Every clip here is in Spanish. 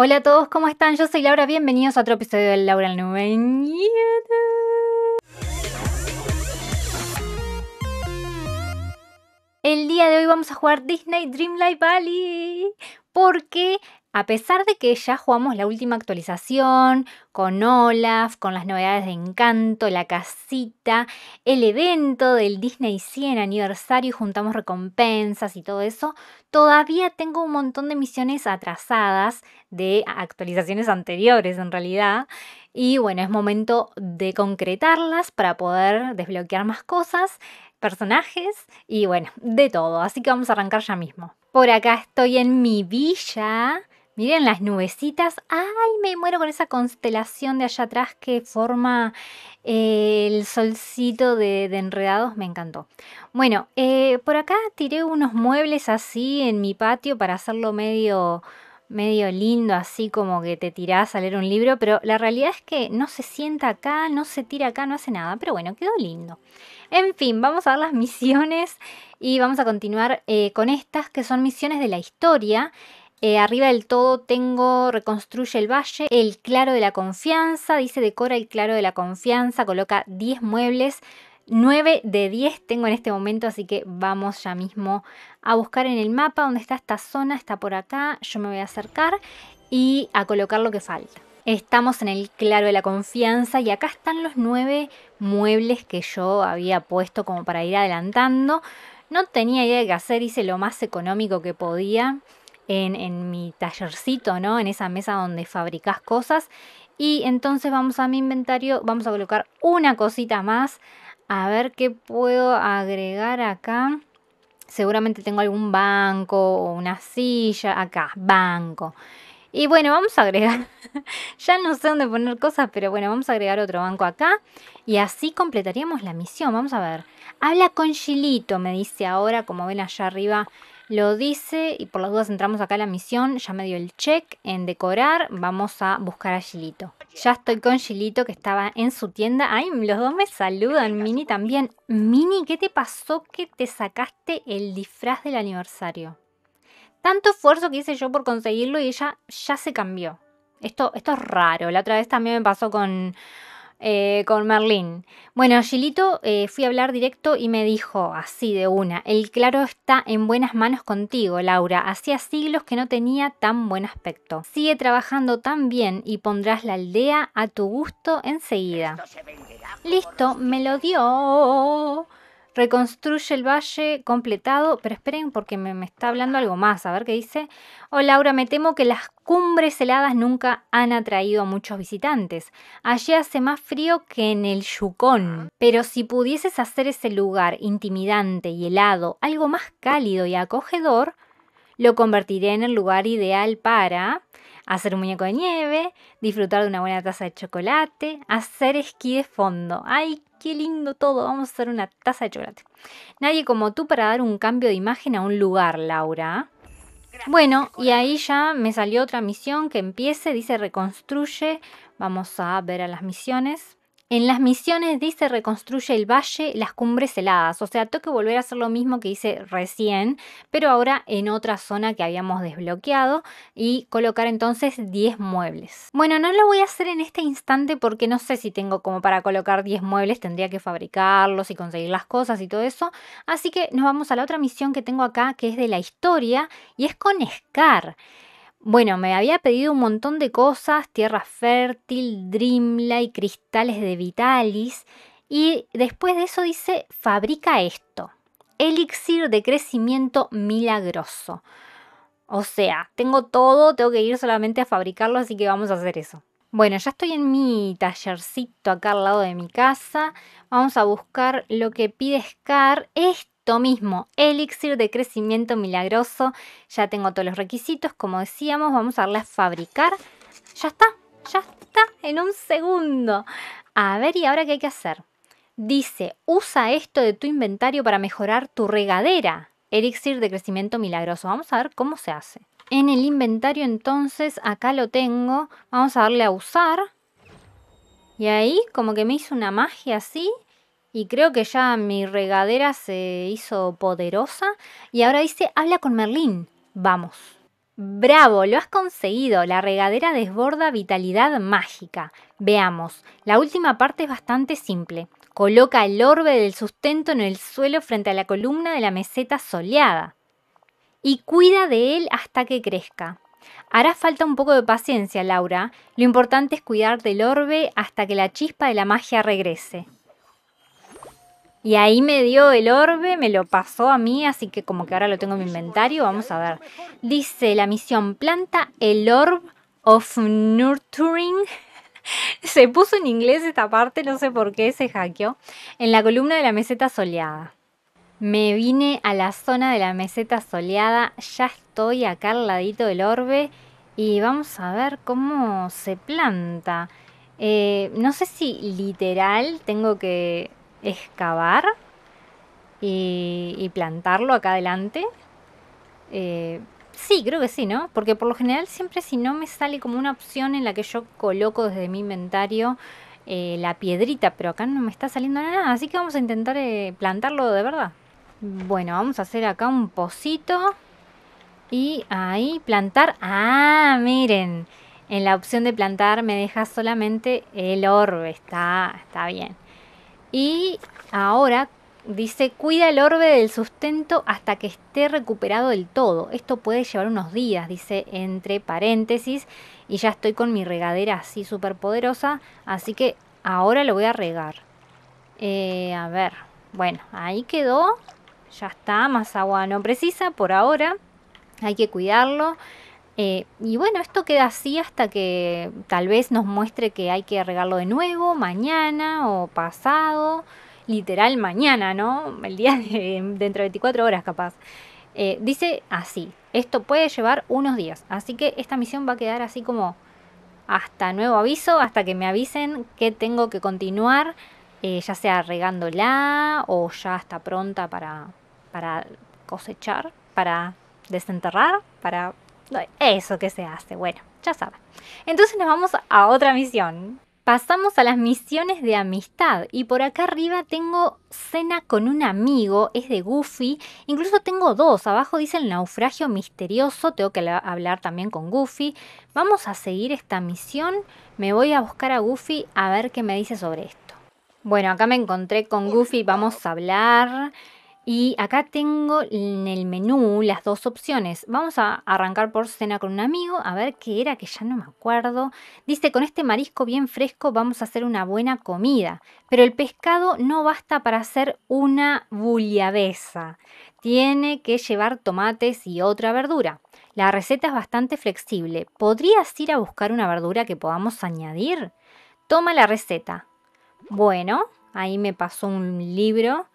Hola a todos, ¿cómo están? Yo soy Laura, bienvenidos a otro episodio de Laura en El día de hoy vamos a jugar Disney Dreamlight Valley porque a pesar de que ya jugamos la última actualización con Olaf, con las novedades de Encanto, la casita, el evento del Disney 100 aniversario y juntamos recompensas y todo eso, todavía tengo un montón de misiones atrasadas de actualizaciones anteriores en realidad. Y bueno, es momento de concretarlas para poder desbloquear más cosas, personajes y bueno, de todo. Así que vamos a arrancar ya mismo. Por acá estoy en mi villa Miren las nubecitas. ¡Ay, me muero con esa constelación de allá atrás que forma eh, el solcito de, enredados! Me encantó. Bueno, eh, por acá tiré unos muebles así en mi patio para hacerlo medio medio lindo, así como que te tirás a leer un libro, pero la realidad es que no se sienta acá, no se tira acá, no hace nada, pero bueno, quedó lindo. En fin, vamos a ver las misiones y vamos a continuar eh, con estas que son misiones de la historia. Eh, arriba del todo tengo Reconstruye el Valle, El Claro de la Confianza, dice Decora el Claro de la Confianza, coloca 10 muebles. 9 de 10 tengo en este momento, así que vamos ya mismo a buscar en el mapa donde está esta zona, está por acá, yo me voy a acercar y a colocar lo que falta. Estamos en el claro de la confianza y acá están los 9 muebles que yo había puesto como para ir adelantando. No tenía idea de qué hacer, hice lo más económico que podía en, mi tallercito, ¿no? En esa mesa donde fabricás cosas. Y entonces vamos a mi inventario, vamos a colocar una cosita más. A ver qué puedo agregar acá. Seguramente tengo algún banco o una silla. Acá, banco. Y bueno, vamos a agregar, ya no sé dónde poner cosas, pero bueno, vamos a agregar otro banco acá y así completaríamos la misión. Vamos a ver. Habla con Gilito, me dice ahora, como ven allá arriba lo dice, y por las dudas entramos acá a la misión, ya me dio el check en decorar, vamos a buscar a Gilito. Ya estoy con Gilito que estaba en su tienda. Ay, los dos me saludan, Mini también. Mini, ¿qué te pasó que te sacaste el disfraz del aniversario? Tanto esfuerzo que hice yo por conseguirlo y ella ya se cambió. Esto, esto es raro. La otra vez también me pasó con, eh, con Merlín. Bueno, Gilito eh, fui a hablar directo y me dijo así de una, el claro está en buenas manos contigo, Laura. Hacía siglos que no tenía tan buen aspecto. Sigue trabajando tan bien y pondrás la aldea a tu gusto enseguida. Listo, me lo dio reconstruye el valle completado, pero esperen porque me, está hablando algo más, a ver qué dice. Hola, oh, Laura, me temo que las cumbres heladas nunca han atraído a muchos visitantes. Allí hace más frío que en el Yucón. pero si pudieses hacer ese lugar intimidante y helado, algo más cálido y acogedor, lo convertiré en el lugar ideal para hacer un muñeco de nieve, disfrutar de una buena taza de chocolate, hacer esquí de fondo. ¡Ay, qué lindo todo! Vamos a hacer una taza de chocolate. Nadie como tú para dar un cambio de imagen a un lugar, Laura. Bueno, y ahí ya me salió otra misión que empiece, dice reconstruye. Vamos a ver a las misiones. En las misiones dice reconstruye el valle, las cumbres heladas. O sea, tengo que volver a hacer lo mismo que hice recién, pero ahora en otra zona que habíamos desbloqueado y colocar entonces 10 muebles. Bueno, no lo voy a hacer en este instante porque no sé si tengo como para colocar 10 muebles, tendría que fabricarlos y conseguir las cosas y todo eso. Así que nos vamos a la otra misión que tengo acá, que es de la historia y es con Scar. Bueno, me había pedido un montón de cosas, tierra fértil, Dreamlight, cristales de Vitalis. Y después de eso dice, fabrica esto, elixir de crecimiento milagroso. O sea, tengo todo, tengo que ir solamente a fabricarlo, así que vamos a hacer eso. Bueno, ya estoy en mi tallercito acá al lado de mi casa. Vamos a buscar lo que pide Scar mismo, elixir de crecimiento milagroso. Ya tengo todos los requisitos, como decíamos, vamos a darle a fabricar. Ya está, ya está, en un segundo. A ver, ¿y ahora qué hay que hacer? Dice, usa esto de tu inventario para mejorar tu regadera. Elixir de crecimiento milagroso. Vamos a ver cómo se hace. En el inventario entonces, acá lo tengo. Vamos a darle a usar. Y ahí como que me hizo una magia así y creo que ya mi regadera se hizo poderosa y ahora dice, habla con Merlín. Vamos. Bravo, lo has conseguido. La regadera desborda vitalidad mágica. Veamos, la última parte es bastante simple. Coloca el orbe del sustento en el suelo frente a la columna de la meseta soleada y cuida de él hasta que crezca. Hará falta un poco de paciencia, Laura. Lo importante es cuidar del orbe hasta que la chispa de la magia regrese. Y ahí me dio el orbe, me lo pasó a mí, así que como que ahora lo tengo en mi inventario, vamos a ver. Dice la misión planta el orb of nurturing. Se puso en inglés esta parte, no sé por qué se hackeó. En la columna de la meseta soleada. Me vine a la zona de la meseta soleada, ya estoy acá al ladito del orbe y vamos a ver cómo se planta. Eh, no sé si literal tengo que excavar y, plantarlo acá adelante. Eh, sí, creo que sí, ¿no? Porque por lo general siempre si no me sale como una opción en la que yo coloco desde mi inventario eh, la piedrita, pero acá no me está saliendo nada, así que vamos a intentar eh, plantarlo de verdad. Bueno, vamos a hacer acá un pocito y ahí plantar. Ah, miren, en la opción de plantar me deja solamente el orbe, está, está bien. Y ahora dice, cuida el orbe del sustento hasta que esté recuperado del todo. Esto puede llevar unos días, dice entre paréntesis. Y ya estoy con mi regadera así súper poderosa, así que ahora lo voy a regar. Eh, a ver, bueno, ahí quedó. Ya está, más agua no precisa por ahora. Hay que cuidarlo. Eh, y bueno, esto queda así hasta que tal vez nos muestre que hay que regarlo de nuevo, mañana o pasado, literal mañana, ¿no? El día de, dentro de 24 horas capaz. Eh, dice así, esto puede llevar unos días, así que esta misión va a quedar así como hasta nuevo aviso, hasta que me avisen que tengo que continuar, eh, ya sea regándola o ya está pronta para, para cosechar, para desenterrar, para eso que se hace, bueno, ya saben. Entonces nos vamos a otra misión. Pasamos a las misiones de amistad y por acá arriba tengo cena con un amigo, es de Goofy, incluso tengo dos, abajo dice el naufragio misterioso, tengo que hablar también con Goofy. Vamos a seguir esta misión, me voy a buscar a Goofy a ver qué me dice sobre esto. Bueno, acá me encontré con Goofy, vamos a hablar. Y acá tengo en el menú las dos opciones. Vamos a arrancar por cena con un amigo, a ver qué era, que ya no me acuerdo. Dice, con este marisco bien fresco vamos a hacer una buena comida, pero el pescado no basta para hacer una bulliabesa. Tiene que llevar tomates y otra verdura. La receta es bastante flexible. ¿Podrías ir a buscar una verdura que podamos añadir? Toma la receta. Bueno, ahí me pasó un libro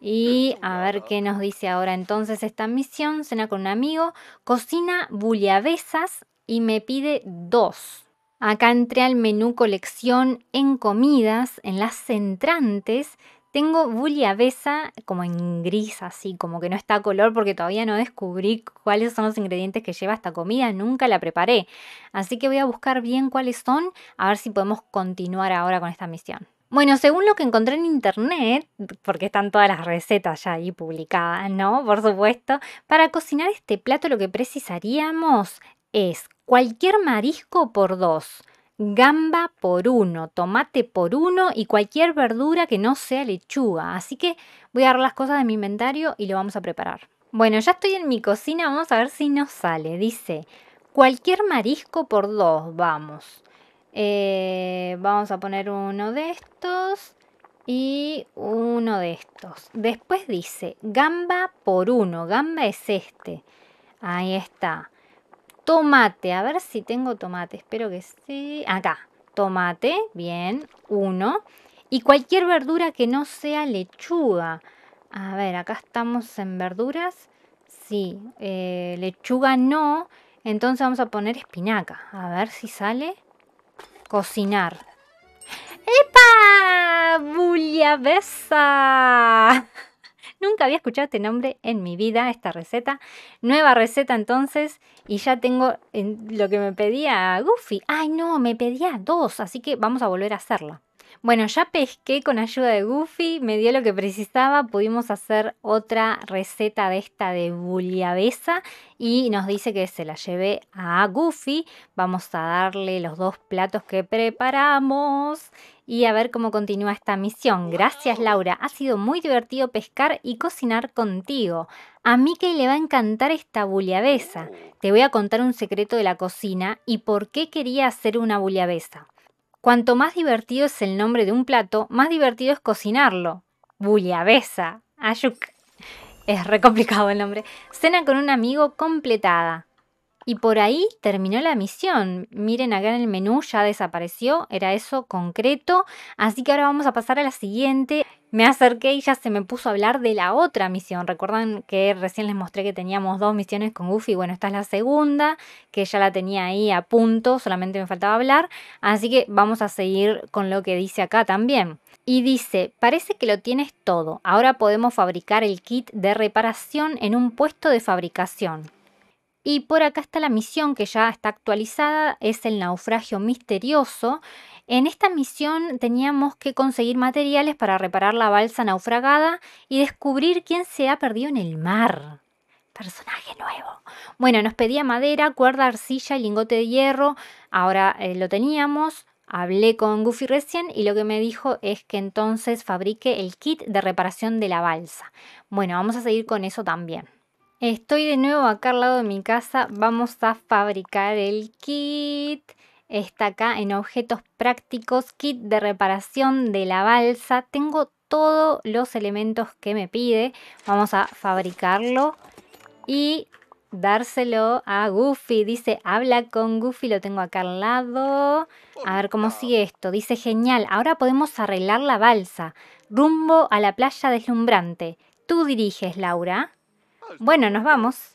y a ver qué nos dice ahora entonces esta misión. Cena con un amigo, cocina buliavesas y me pide dos. Acá entré al menú colección en comidas, en las entrantes. Tengo buliavesa como en gris, así como que no está a color porque todavía no descubrí cuáles son los ingredientes que lleva esta comida, nunca la preparé. Así que voy a buscar bien cuáles son, a ver si podemos continuar ahora con esta misión. Bueno, según lo que encontré en internet, porque están todas las recetas ya ahí publicadas, ¿no? Por supuesto, para cocinar este plato lo que precisaríamos es cualquier marisco por dos, gamba por uno, tomate por uno y cualquier verdura que no sea lechuga. Así que voy a dar las cosas de mi inventario y lo vamos a preparar. Bueno, ya estoy en mi cocina, vamos a ver si nos sale. Dice, cualquier marisco por dos, vamos. Eh, vamos a poner uno de estos y uno de estos. Después dice gamba por uno. Gamba es este. Ahí está. Tomate. A ver si tengo tomate. Espero que sí. Acá. Tomate. Bien. Uno. Y cualquier verdura que no sea lechuga. A ver, acá estamos en verduras. Sí. Eh, lechuga no. Entonces vamos a poner espinaca. A ver si sale. Cocinar. ¡Epa! besa! Nunca había escuchado este nombre en mi vida, esta receta. Nueva receta entonces, y ya tengo lo que me pedía Goofy. Ay, no, me pedía dos, así que vamos a volver a hacerla. Bueno, ya pesqué con ayuda de Goofy, me dio lo que precisaba, pudimos hacer otra receta de esta de buliabesa y nos dice que se la llevé a Goofy. Vamos a darle los dos platos que preparamos y a ver cómo continúa esta misión. Gracias Laura, ha sido muy divertido pescar y cocinar contigo. A Mickey le va a encantar esta buliabesa. Uh. Te voy a contar un secreto de la cocina y por qué quería hacer una buliavesa. Cuanto más divertido es el nombre de un plato, más divertido es cocinarlo. Bullabesa. Ayuk. Es re complicado el nombre. Cena con un amigo completada. Y por ahí terminó la misión. Miren, acá en el menú ya desapareció, era eso concreto. Así que ahora vamos a pasar a la siguiente. Me acerqué y ya se me puso a hablar de la otra misión. Recuerdan que recién les mostré que teníamos dos misiones con Goofy. Bueno, esta es la segunda, que ya la tenía ahí a punto, solamente me faltaba hablar. Así que vamos a seguir con lo que dice acá también. Y dice, parece que lo tienes todo. Ahora podemos fabricar el kit de reparación en un puesto de fabricación. Y por acá está la misión que ya está actualizada, es el naufragio misterioso. En esta misión teníamos que conseguir materiales para reparar la balsa naufragada y descubrir quién se ha perdido en el mar personaje nuevo. Bueno, nos pedía madera, cuerda, arcilla y lingote de hierro. Ahora eh, lo teníamos. Hablé con Goofy recién y lo que me dijo es que entonces fabrique el kit de reparación de la balsa. Bueno, vamos a seguir con eso también. Estoy de nuevo acá al lado de mi casa. Vamos a fabricar el kit. Está acá en objetos prácticos, kit de reparación de la balsa. Tengo todos los elementos que me pide. Vamos a fabricarlo y dárselo a Goofy. Dice, habla con Goofy, lo tengo acá al lado. A ver cómo sigue esto. Dice, genial, ahora podemos arreglar la balsa. Rumbo a la playa deslumbrante. Tú diriges, Laura. Bueno, nos vamos.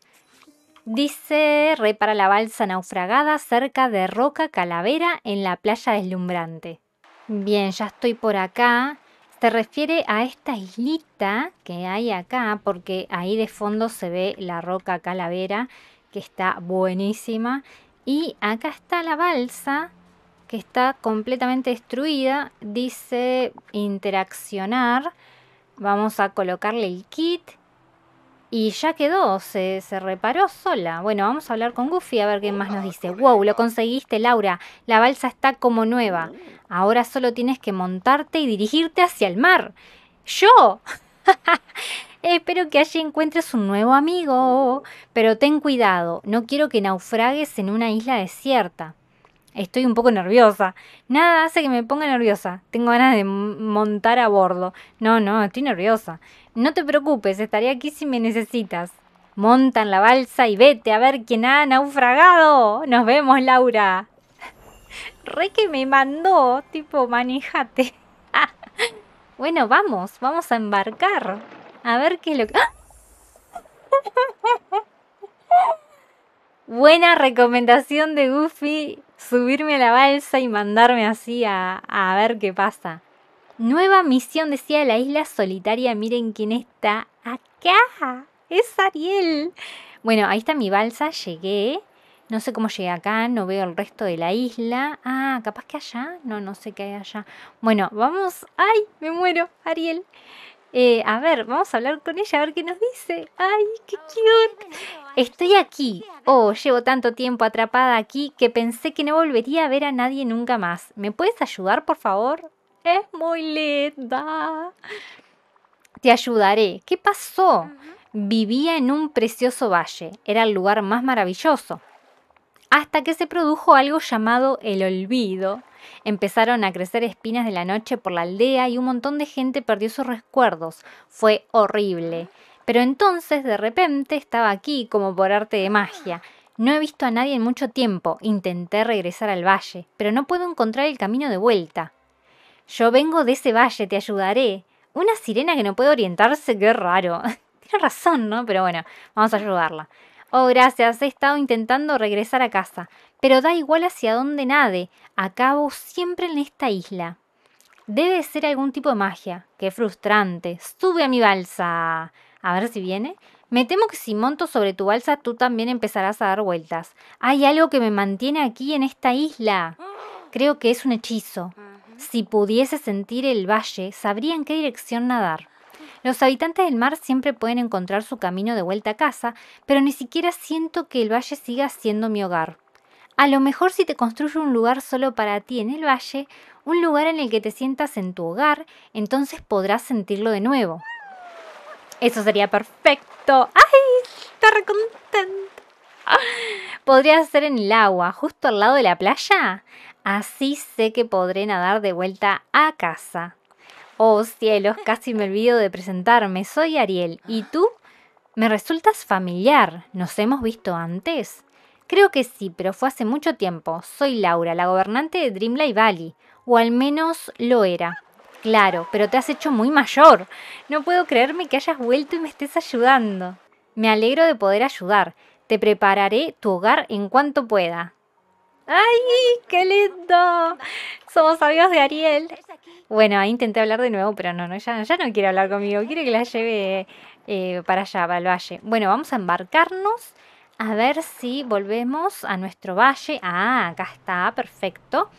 Dice, repara la balsa naufragada cerca de Roca Calavera en la playa deslumbrante. Bien, ya estoy por acá. Se refiere a esta islita que hay acá, porque ahí de fondo se ve la Roca Calavera, que está buenísima. Y acá está la balsa, que está completamente destruida. Dice interaccionar. Vamos a colocarle el kit y ya quedó, se, se reparó sola. Bueno, vamos a hablar con Goofy a ver qué más nos dice. Wow, lo conseguiste, Laura. La balsa está como nueva. Ahora solo tienes que montarte y dirigirte hacia el mar. ¡Yo! Espero que allí encuentres un nuevo amigo. Pero ten cuidado, no quiero que naufragues en una isla desierta. Estoy un poco nerviosa. Nada hace que me ponga nerviosa. Tengo ganas de montar a bordo. No, no, estoy nerviosa. No te preocupes, estaré aquí si me necesitas. Monta en la balsa y vete a ver quién ha naufragado. Nos vemos, Laura. Re que me mandó, tipo, manejate. bueno, vamos, vamos a embarcar. A ver qué es lo que... ¡Ah! Buena recomendación de Goofy subirme a la balsa y mandarme así a, a ver qué pasa. Nueva misión, decía la isla solitaria. Miren quién está acá. Es Ariel. Bueno, ahí está mi balsa. Llegué. No sé cómo llegué acá. No veo el resto de la isla. Ah, capaz que allá. No, no sé qué hay allá. Bueno, vamos. ¡Ay! Me muero, Ariel. Eh, a ver, vamos a hablar con ella, a ver qué nos dice. ¡Ay, qué cute! Estoy aquí. Oh, llevo tanto tiempo atrapada aquí que pensé que no volvería a ver a nadie nunca más. ¿Me puedes ayudar, por favor? Es muy lenta. Te ayudaré. ¿Qué pasó? Vivía en un precioso valle. Era el lugar más maravilloso hasta que se produjo algo llamado el olvido. Empezaron a crecer espinas de la noche por la aldea y un montón de gente perdió sus recuerdos. Fue horrible. Pero entonces, de repente, estaba aquí como por arte de magia. No he visto a nadie en mucho tiempo. Intenté regresar al valle, pero no puedo encontrar el camino de vuelta. Yo vengo de ese valle, te ayudaré. Una sirena que no puede orientarse, qué raro. Tiene razón, ¿no? Pero bueno, vamos a ayudarla. Oh, gracias, he estado intentando regresar a casa, pero da igual hacia dónde nade, acabo siempre en esta isla. Debe ser algún tipo de magia. Qué frustrante. Sube a mi balsa. A ver si viene. Me temo que si monto sobre tu balsa tú también empezarás a dar vueltas. Hay algo que me mantiene aquí en esta isla. Creo que es un hechizo. Si pudiese sentir el valle, sabría en qué dirección nadar. Los habitantes del mar siempre pueden encontrar su camino de vuelta a casa, pero ni siquiera siento que el valle siga siendo mi hogar. A lo mejor si te construyo un lugar solo para ti en el valle, un lugar en el que te sientas en tu hogar, entonces podrás sentirlo de nuevo. Eso sería perfecto. ¡Ay! Está recontento. Podría ser en el agua, justo al lado de la playa. Así sé que podré nadar de vuelta a casa. Oh cielos, casi me olvido de presentarme. Soy Ariel. ¿Y tú? Me resultas familiar. ¿Nos hemos visto antes? Creo que sí, pero fue hace mucho tiempo. Soy Laura, la gobernante de Dreamlight Valley. O al menos lo era. Claro, pero te has hecho muy mayor. No puedo creerme que hayas vuelto y me estés ayudando. Me alegro de poder ayudar. Te prepararé tu hogar en cuanto pueda. ¡Ay, qué lindo! Somos amigos de Ariel. Bueno, ahí intenté hablar de nuevo, pero no, no ya, no quiere hablar conmigo. Quiere que la lleve eh, para allá, para el valle. Bueno, vamos a embarcarnos a ver si volvemos a nuestro valle. Ah, acá está, perfecto.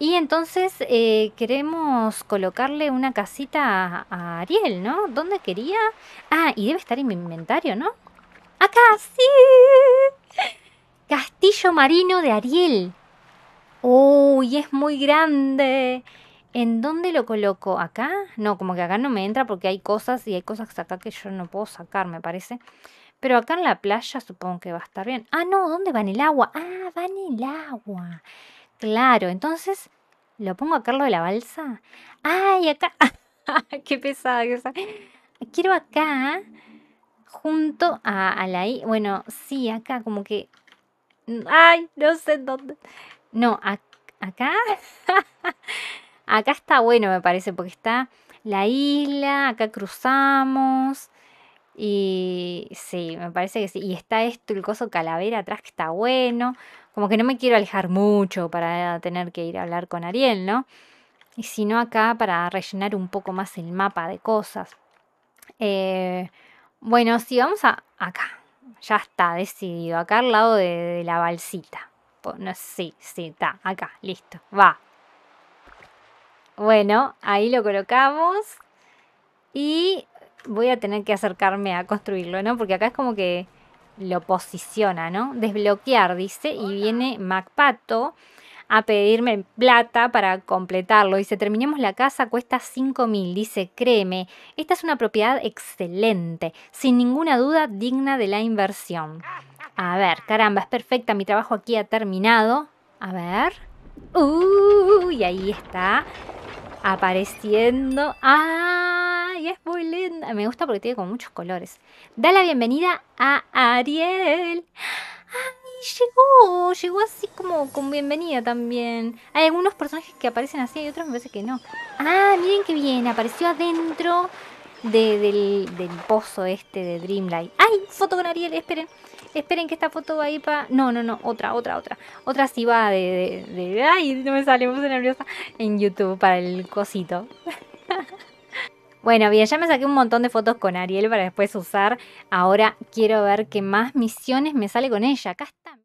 Y entonces eh, queremos colocarle una casita a, a Ariel, ¿no? ¿Dónde quería? Ah, y debe estar en mi inventario, ¿no? Acá, sí. Castillo Marino de Ariel. ¡Uy, es muy grande! ¿En dónde lo coloco? ¿Acá? No, como que acá no me entra porque hay cosas y hay cosas acá que yo no puedo sacar, me parece. Pero acá en la playa supongo que va a estar bien. Ah, no, ¿dónde va en el agua? Ah, va en el agua. Claro, entonces, ¿lo pongo acá lo de la balsa? ¡Ay, acá! ¡Qué pesada Quiero acá, junto a, a la Bueno, sí, acá, como que Ay, no sé dónde. No, acá. acá está bueno, me parece, porque está la isla, acá cruzamos. Y sí, me parece que sí. Y está esto, el coso calavera atrás, que está bueno. Como que no me quiero alejar mucho para tener que ir a hablar con Ariel, ¿no? Y si no, acá para rellenar un poco más el mapa de cosas. Eh, bueno, sí, vamos a acá ya está decidido, acá al lado de, la balsita. No, sí, sí, está, acá, listo, va. Bueno, ahí lo colocamos y voy a tener que acercarme a construirlo, ¿no? Porque acá es como que lo posiciona, ¿no? Desbloquear, dice, y viene MacPato a pedirme plata para completarlo. Dice, terminemos la casa, cuesta 5 mil. Dice, créeme, esta es una propiedad excelente, sin ninguna duda digna de la inversión. A ver, caramba, es perfecta, mi trabajo aquí ha terminado. A ver. y ahí está. Apareciendo. ¡Ay! Es muy linda. Me gusta porque tiene como muchos colores. Da la bienvenida a Ariel. ¡Ay! Llegó llegó así como con bienvenida también. Hay algunos personajes que aparecen así y otros me parece que no. Ah, miren qué bien, apareció adentro del, pozo este de Dreamlight. ¡Ay! Foto con Ariel, esperen. Esperen que esta foto va ahí para... No, no, no, otra, otra, otra. Otra sí va de... de, de... ¡Ay! No me sale, me puse nerviosa. En YouTube para el cosito. Bueno, bien, ya me saqué un montón de fotos con Ariel para después usar. Ahora quiero ver qué más misiones me sale con ella. Acá está.